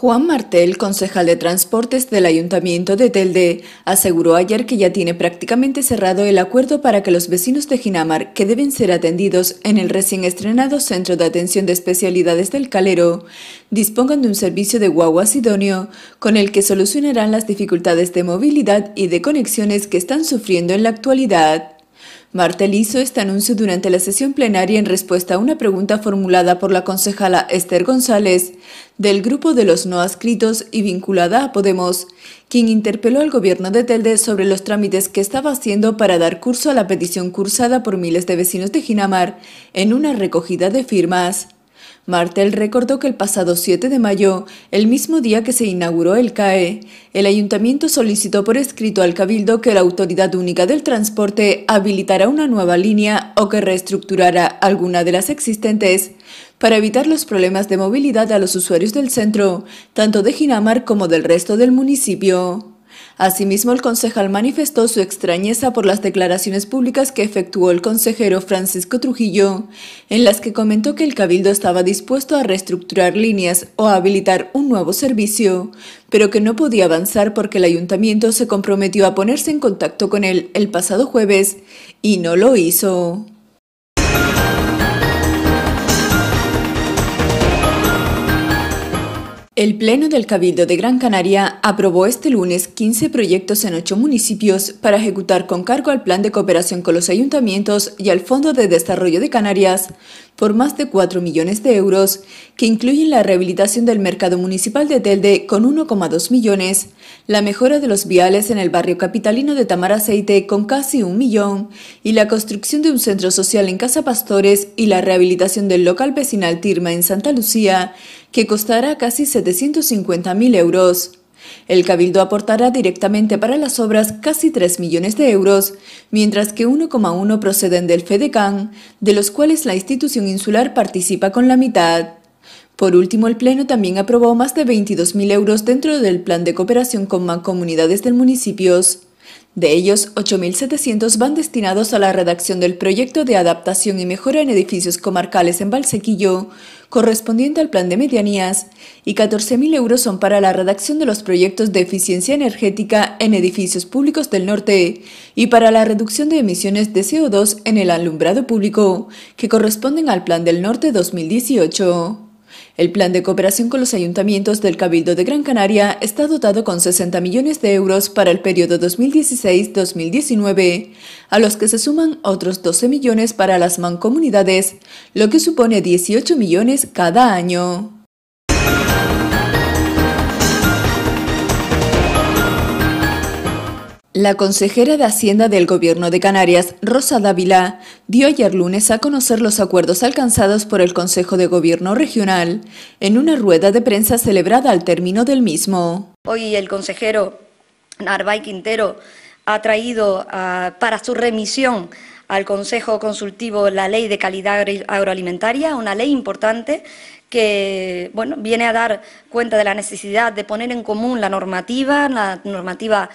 Juan Martel, concejal de Transportes del Ayuntamiento de Telde, aseguró ayer que ya tiene prácticamente cerrado el acuerdo para que los vecinos de Ginamar, que deben ser atendidos en el recién estrenado Centro de Atención de Especialidades del Calero, dispongan de un servicio de guaguas idóneo con el que solucionarán las dificultades de movilidad y de conexiones que están sufriendo en la actualidad. Martel hizo este anuncio durante la sesión plenaria en respuesta a una pregunta formulada por la concejala Esther González del grupo de los no adscritos y vinculada a Podemos, quien interpeló al gobierno de Telde sobre los trámites que estaba haciendo para dar curso a la petición cursada por miles de vecinos de Ginamar en una recogida de firmas. Martel recordó que el pasado 7 de mayo, el mismo día que se inauguró el CAE, el ayuntamiento solicitó por escrito al Cabildo que la Autoridad Única del Transporte habilitara una nueva línea o que reestructurara alguna de las existentes para evitar los problemas de movilidad a los usuarios del centro, tanto de Ginamar como del resto del municipio. Asimismo, el concejal manifestó su extrañeza por las declaraciones públicas que efectuó el consejero Francisco Trujillo, en las que comentó que el Cabildo estaba dispuesto a reestructurar líneas o a habilitar un nuevo servicio, pero que no podía avanzar porque el ayuntamiento se comprometió a ponerse en contacto con él el pasado jueves y no lo hizo. El Pleno del Cabildo de Gran Canaria aprobó este lunes 15 proyectos en ocho municipios para ejecutar con cargo al Plan de Cooperación con los Ayuntamientos y al Fondo de Desarrollo de Canarias por más de 4 millones de euros, que incluyen la rehabilitación del mercado municipal de Telde con 1,2 millones, la mejora de los viales en el barrio capitalino de Tamaraceite con casi un millón y la construcción de un centro social en Casa Pastores y la rehabilitación del local vecinal Tirma en Santa Lucía que costará casi 750.000 euros. El Cabildo aportará directamente para las obras casi 3 millones de euros, mientras que 1,1 proceden del FEDECAN, de los cuales la institución insular participa con la mitad. Por último, el Pleno también aprobó más de 22.000 euros dentro del Plan de Cooperación con Mancomunidades del Municipios. De ellos, 8.700 van destinados a la redacción del proyecto de adaptación y mejora en edificios comarcales en Valsequillo, correspondiente al plan de medianías, y 14.000 euros son para la redacción de los proyectos de eficiencia energética en edificios públicos del norte y para la reducción de emisiones de CO2 en el alumbrado público, que corresponden al plan del norte 2018. El plan de cooperación con los ayuntamientos del Cabildo de Gran Canaria está dotado con 60 millones de euros para el periodo 2016-2019, a los que se suman otros 12 millones para las mancomunidades, lo que supone 18 millones cada año. La consejera de Hacienda del Gobierno de Canarias, Rosa Dávila, dio ayer lunes a conocer los acuerdos alcanzados por el Consejo de Gobierno Regional en una rueda de prensa celebrada al término del mismo. Hoy el consejero Narvay Quintero ha traído ah, para su remisión al Consejo Consultivo la Ley de Calidad Agroalimentaria, una ley importante que viene a dar cuenta de la necesidad de poner en común la normativa, la normativa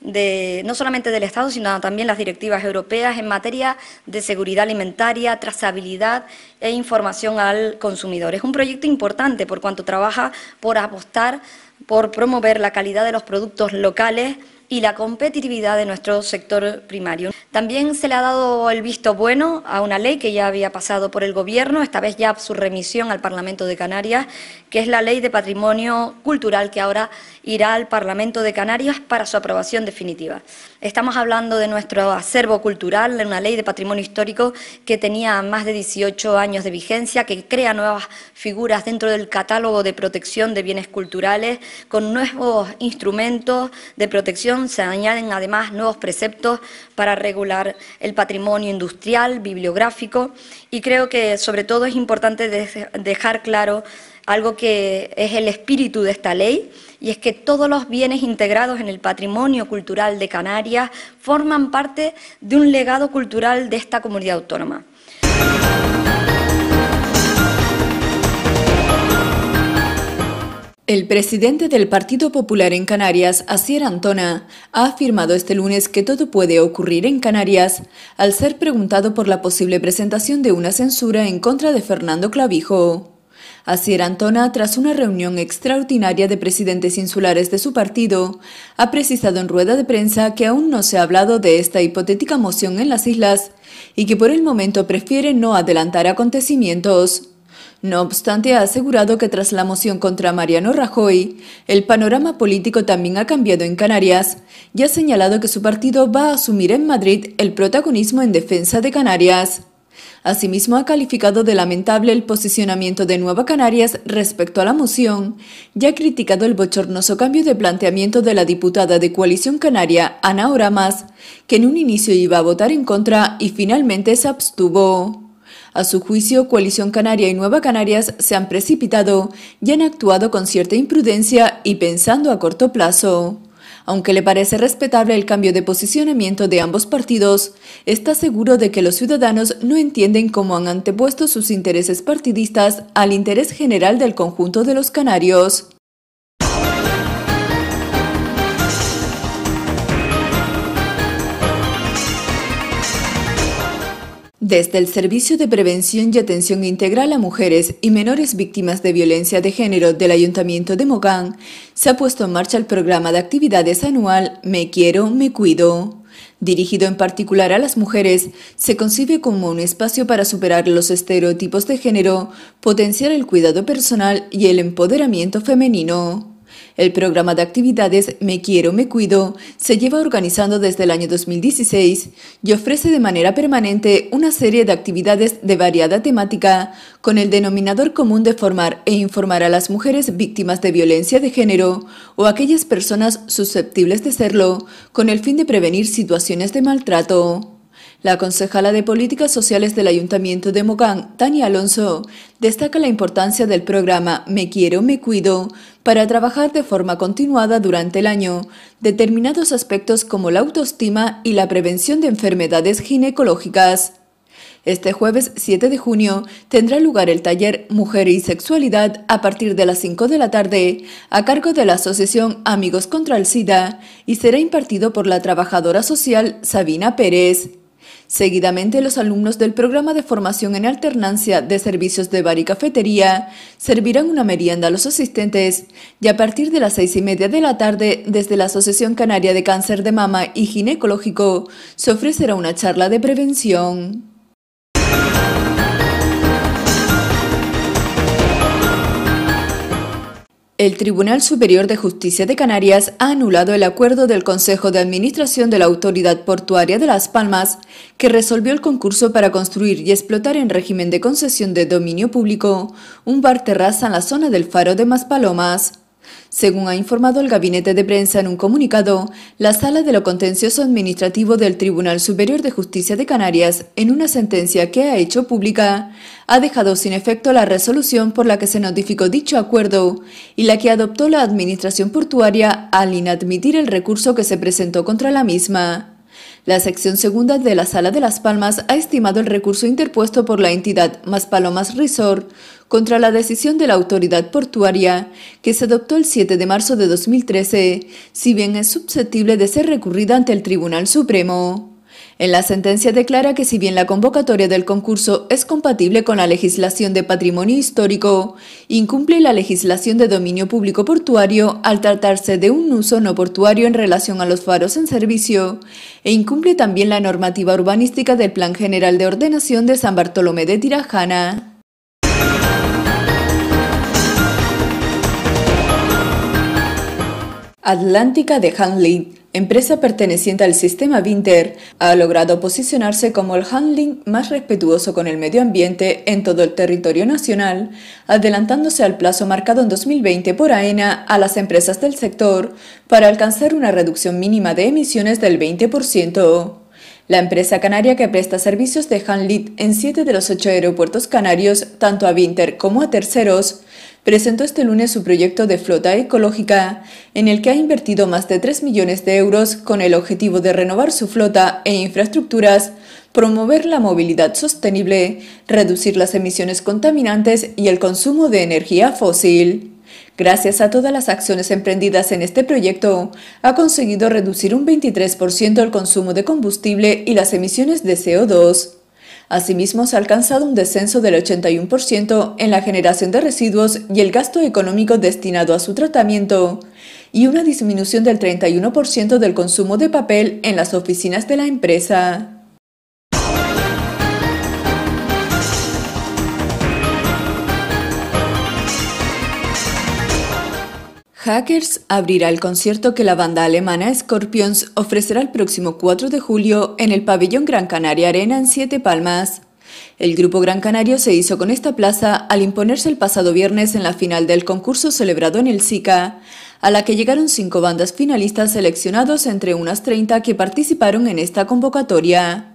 no solamente del Estado, sino también las directivas europeas en materia de seguridad alimentaria, trazabilidad e información al consumidor. Es un proyecto importante por cuanto trabaja por apostar por promover la calidad de los productos locales y la competitividad de nuestro sector primario. También se le ha dado el visto bueno a una ley que ya había pasado por el Gobierno, esta vez ya su remisión al Parlamento de Canarias, que es la Ley de Patrimonio Cultural que ahora irá al Parlamento de Canarias para su aprobación definitiva. Estamos hablando de nuestro acervo cultural, de una ley de patrimonio histórico que tenía más de 18 años de vigencia, que crea nuevas figuras dentro del catálogo de protección de bienes culturales, con nuevos instrumentos de protección se añaden además nuevos preceptos para regular el patrimonio industrial, bibliográfico y creo que sobre todo es importante dejar claro algo que es el espíritu de esta ley, y es que todos los bienes integrados en el patrimonio cultural de Canarias forman parte de un legado cultural de esta comunidad autónoma. El presidente del Partido Popular en Canarias, Asier Antona, ha afirmado este lunes que todo puede ocurrir en Canarias al ser preguntado por la posible presentación de una censura en contra de Fernando Clavijo. Asier Antona, tras una reunión extraordinaria de presidentes insulares de su partido, ha precisado en rueda de prensa que aún no se ha hablado de esta hipotética moción en las islas y que por el momento prefiere no adelantar acontecimientos. No obstante, ha asegurado que tras la moción contra Mariano Rajoy, el panorama político también ha cambiado en Canarias y ha señalado que su partido va a asumir en Madrid el protagonismo en defensa de Canarias. Asimismo, ha calificado de lamentable el posicionamiento de Nueva Canarias respecto a la moción y ha criticado el bochornoso cambio de planteamiento de la diputada de Coalición Canaria, Ana Oramas, que en un inicio iba a votar en contra y finalmente se abstuvo. A su juicio, Coalición Canaria y Nueva Canarias se han precipitado y han actuado con cierta imprudencia y pensando a corto plazo. Aunque le parece respetable el cambio de posicionamiento de ambos partidos, está seguro de que los ciudadanos no entienden cómo han antepuesto sus intereses partidistas al interés general del conjunto de los canarios. Desde el Servicio de Prevención y Atención Integral a Mujeres y Menores Víctimas de Violencia de Género del Ayuntamiento de Mogán, se ha puesto en marcha el programa de actividades anual Me Quiero, Me Cuido. Dirigido en particular a las mujeres, se concibe como un espacio para superar los estereotipos de género, potenciar el cuidado personal y el empoderamiento femenino. El programa de actividades Me Quiero, Me Cuido se lleva organizando desde el año 2016 y ofrece de manera permanente una serie de actividades de variada temática con el denominador común de formar e informar a las mujeres víctimas de violencia de género o aquellas personas susceptibles de serlo con el fin de prevenir situaciones de maltrato. La concejala de Políticas Sociales del Ayuntamiento de Mogán, Tania Alonso, destaca la importancia del programa Me Quiero, Me Cuido para trabajar de forma continuada durante el año determinados aspectos como la autoestima y la prevención de enfermedades ginecológicas. Este jueves 7 de junio tendrá lugar el taller Mujer y Sexualidad a partir de las 5 de la tarde, a cargo de la Asociación Amigos contra el SIDA, y será impartido por la trabajadora social Sabina Pérez. Seguidamente, los alumnos del programa de formación en alternancia de servicios de bar y cafetería servirán una merienda a los asistentes y a partir de las seis y media de la tarde, desde la Asociación Canaria de Cáncer de Mama y Ginecológico, se ofrecerá una charla de prevención. El Tribunal Superior de Justicia de Canarias ha anulado el acuerdo del Consejo de Administración de la Autoridad Portuaria de Las Palmas, que resolvió el concurso para construir y explotar en régimen de concesión de dominio público un bar terraza en la zona del Faro de Maspalomas. Según ha informado el gabinete de prensa en un comunicado, la sala de lo contencioso administrativo del Tribunal Superior de Justicia de Canarias, en una sentencia que ha hecho pública, ha dejado sin efecto la resolución por la que se notificó dicho acuerdo y la que adoptó la Administración Portuaria al inadmitir el recurso que se presentó contra la misma. La sección segunda de la Sala de las Palmas ha estimado el recurso interpuesto por la entidad Más Palomas Resort contra la decisión de la autoridad portuaria que se adoptó el 7 de marzo de 2013, si bien es susceptible de ser recurrida ante el Tribunal Supremo. En la sentencia declara que si bien la convocatoria del concurso es compatible con la legislación de patrimonio histórico, incumple la legislación de dominio público portuario al tratarse de un uso no portuario en relación a los faros en servicio, e incumple también la normativa urbanística del Plan General de Ordenación de San Bartolomé de Tirajana. Atlántica de Hanley empresa perteneciente al sistema Vinter, ha logrado posicionarse como el handling más respetuoso con el medio ambiente en todo el territorio nacional, adelantándose al plazo marcado en 2020 por AENA a las empresas del sector para alcanzar una reducción mínima de emisiones del 20%. La empresa canaria que presta servicios de handling en siete de los ocho aeropuertos canarios, tanto a Vinter como a terceros, presentó este lunes su proyecto de flota ecológica, en el que ha invertido más de 3 millones de euros con el objetivo de renovar su flota e infraestructuras, promover la movilidad sostenible, reducir las emisiones contaminantes y el consumo de energía fósil. Gracias a todas las acciones emprendidas en este proyecto, ha conseguido reducir un 23% el consumo de combustible y las emisiones de CO2. Asimismo, se ha alcanzado un descenso del 81% en la generación de residuos y el gasto económico destinado a su tratamiento, y una disminución del 31% del consumo de papel en las oficinas de la empresa. Hackers abrirá el concierto que la banda alemana Scorpions ofrecerá el próximo 4 de julio en el pabellón Gran Canaria Arena en Siete Palmas. El grupo Gran Canario se hizo con esta plaza al imponerse el pasado viernes en la final del concurso celebrado en el SICA, a la que llegaron cinco bandas finalistas seleccionados entre unas 30 que participaron en esta convocatoria.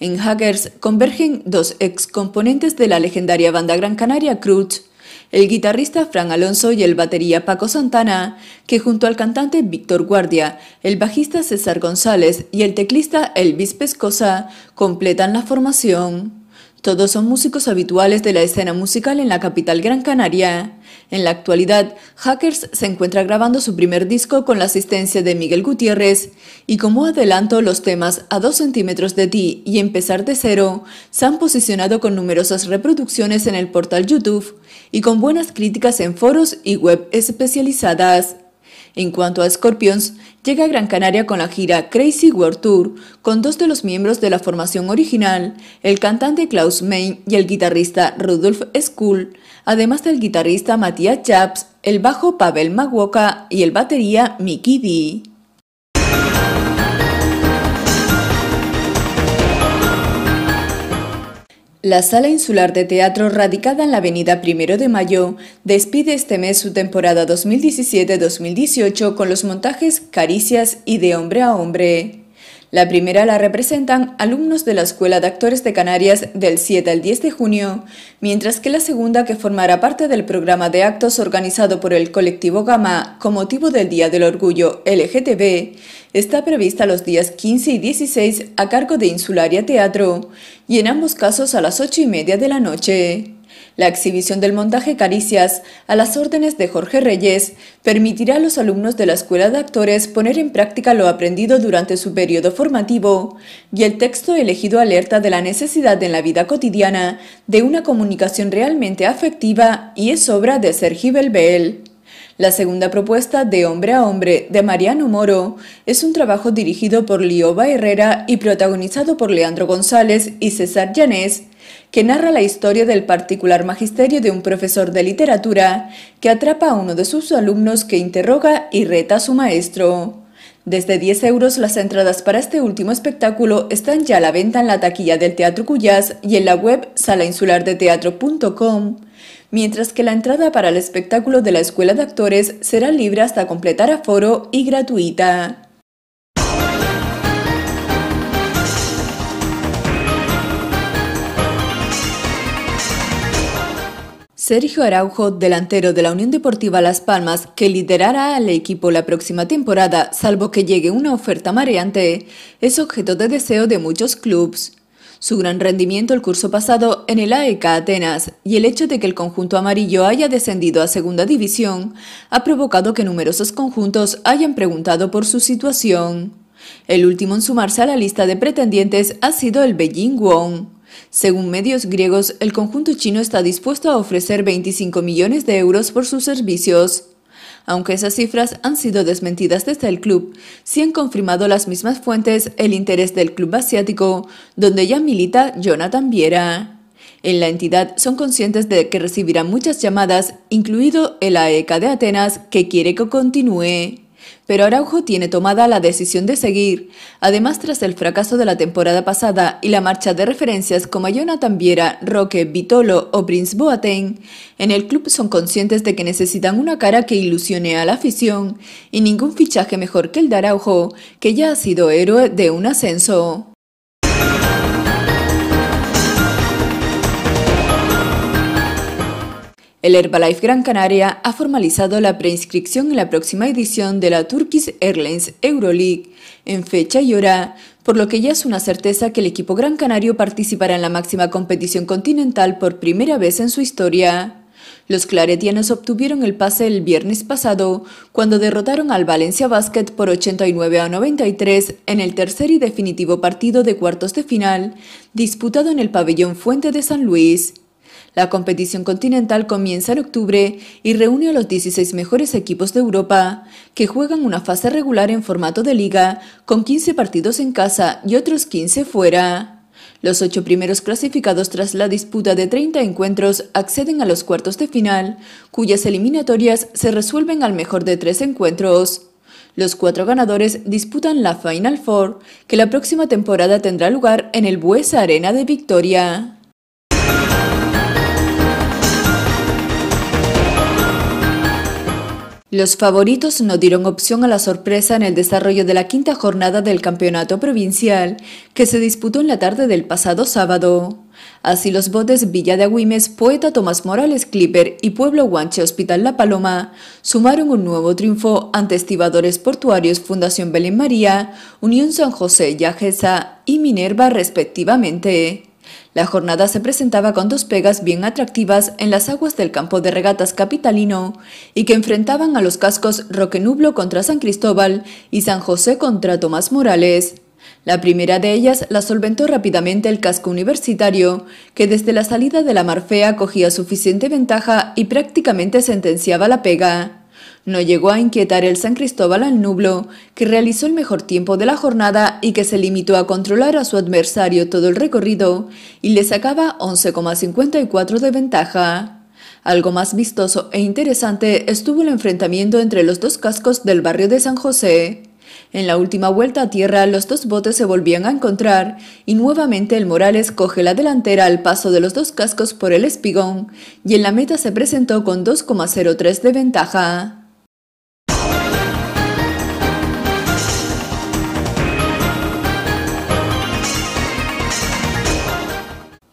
En Hackers convergen dos ex componentes de la legendaria banda Gran Canaria Cruz, el guitarrista Fran Alonso y el batería Paco Santana, que junto al cantante Víctor Guardia, el bajista César González y el teclista Elvis Pescosa completan la formación. Todos son músicos habituales de la escena musical en la capital Gran Canaria. En la actualidad, Hackers se encuentra grabando su primer disco con la asistencia de Miguel Gutiérrez y como adelanto los temas A 2 centímetros de ti y Empezar de cero se han posicionado con numerosas reproducciones en el portal YouTube y con buenas críticas en foros y web especializadas. En cuanto a Scorpions, llega a Gran Canaria con la gira Crazy World Tour, con dos de los miembros de la formación original, el cantante Klaus Main y el guitarrista Rudolf Skull, además del guitarrista Matías Chaps, el bajo Pavel Maguoka y el batería Mickey D. La Sala Insular de Teatro, radicada en la Avenida Primero de Mayo, despide este mes su temporada 2017-2018 con los montajes Caricias y De Hombre a Hombre. La primera la representan alumnos de la Escuela de Actores de Canarias del 7 al 10 de junio, mientras que la segunda, que formará parte del programa de actos organizado por el colectivo Gama con motivo del Día del Orgullo LGTB, está prevista los días 15 y 16 a cargo de Insularia Teatro, y en ambos casos a las 8 y media de la noche. La exhibición del montaje Caricias, a las órdenes de Jorge Reyes, permitirá a los alumnos de la Escuela de Actores poner en práctica lo aprendido durante su periodo formativo y el texto elegido alerta de la necesidad en la vida cotidiana de una comunicación realmente afectiva y es obra de Sergi Belbel. La segunda propuesta, De Hombre a Hombre, de Mariano Moro, es un trabajo dirigido por Lioba Herrera y protagonizado por Leandro González y César Llanés, que narra la historia del particular magisterio de un profesor de literatura que atrapa a uno de sus alumnos que interroga y reta a su maestro. Desde 10 euros las entradas para este último espectáculo están ya a la venta en la taquilla del Teatro Cuyas y en la web salainsulardeteatro.com mientras que la entrada para el espectáculo de la Escuela de Actores será libre hasta completar aforo y gratuita. Sergio Araujo, delantero de la Unión Deportiva Las Palmas, que liderará al equipo la próxima temporada, salvo que llegue una oferta mareante, es objeto de deseo de muchos clubes. Su gran rendimiento el curso pasado en el AEK Atenas y el hecho de que el conjunto amarillo haya descendido a segunda división ha provocado que numerosos conjuntos hayan preguntado por su situación. El último en sumarse a la lista de pretendientes ha sido el Beijing Wong. Según medios griegos, el conjunto chino está dispuesto a ofrecer 25 millones de euros por sus servicios. Aunque esas cifras han sido desmentidas desde el club, sí han confirmado las mismas fuentes el interés del club asiático, donde ya milita Jonathan Viera. En la entidad son conscientes de que recibirán muchas llamadas, incluido el AECA e de Atenas, que quiere que continúe pero Araujo tiene tomada la decisión de seguir. Además, tras el fracaso de la temporada pasada y la marcha de referencias como Jonathan Viera, Roque, Vitolo o Prince Boateng, en el club son conscientes de que necesitan una cara que ilusione a la afición y ningún fichaje mejor que el de Araujo, que ya ha sido héroe de un ascenso. El Herbalife Gran Canaria ha formalizado la preinscripción en la próxima edición de la Turkish Airlines Euroleague en fecha y hora, por lo que ya es una certeza que el equipo gran canario participará en la máxima competición continental por primera vez en su historia. Los claretianos obtuvieron el pase el viernes pasado cuando derrotaron al Valencia Basket por 89 a 93 en el tercer y definitivo partido de cuartos de final disputado en el pabellón Fuente de San Luis. La competición continental comienza en octubre y reúne a los 16 mejores equipos de Europa, que juegan una fase regular en formato de liga, con 15 partidos en casa y otros 15 fuera. Los ocho primeros clasificados tras la disputa de 30 encuentros acceden a los cuartos de final, cuyas eliminatorias se resuelven al mejor de tres encuentros. Los cuatro ganadores disputan la Final Four, que la próxima temporada tendrá lugar en el Buesa Arena de Victoria. Los favoritos no dieron opción a la sorpresa en el desarrollo de la quinta jornada del campeonato provincial, que se disputó en la tarde del pasado sábado. Así los botes Villa de Agüimes, Poeta Tomás Morales Clipper y Pueblo Guanche Hospital La Paloma sumaron un nuevo triunfo ante Estibadores Portuarios Fundación Belén María, Unión San José Yajesa y Minerva respectivamente. La jornada se presentaba con dos pegas bien atractivas en las aguas del campo de regatas capitalino y que enfrentaban a los cascos Roque Nublo contra San Cristóbal y San José contra Tomás Morales. La primera de ellas la solventó rápidamente el casco universitario, que desde la salida de la Marfea cogía suficiente ventaja y prácticamente sentenciaba la pega. No llegó a inquietar el San Cristóbal al Nublo, que realizó el mejor tiempo de la jornada y que se limitó a controlar a su adversario todo el recorrido y le sacaba 11,54 de ventaja. Algo más vistoso e interesante estuvo el enfrentamiento entre los dos cascos del barrio de San José. En la última vuelta a tierra, los dos botes se volvían a encontrar y nuevamente el Morales coge la delantera al paso de los dos cascos por el espigón y en la meta se presentó con 2,03 de ventaja.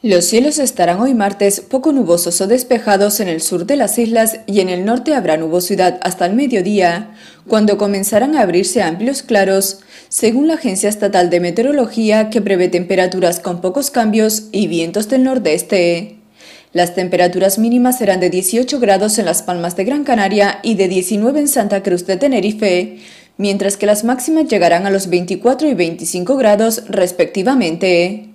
Los cielos estarán hoy martes poco nubosos o despejados en el sur de las islas y en el norte habrá nubosidad hasta el mediodía, cuando comenzarán a abrirse amplios claros, según la Agencia Estatal de Meteorología que prevé temperaturas con pocos cambios y vientos del nordeste. Las temperaturas mínimas serán de 18 grados en Las Palmas de Gran Canaria y de 19 en Santa Cruz de Tenerife, mientras que las máximas llegarán a los 24 y 25 grados respectivamente.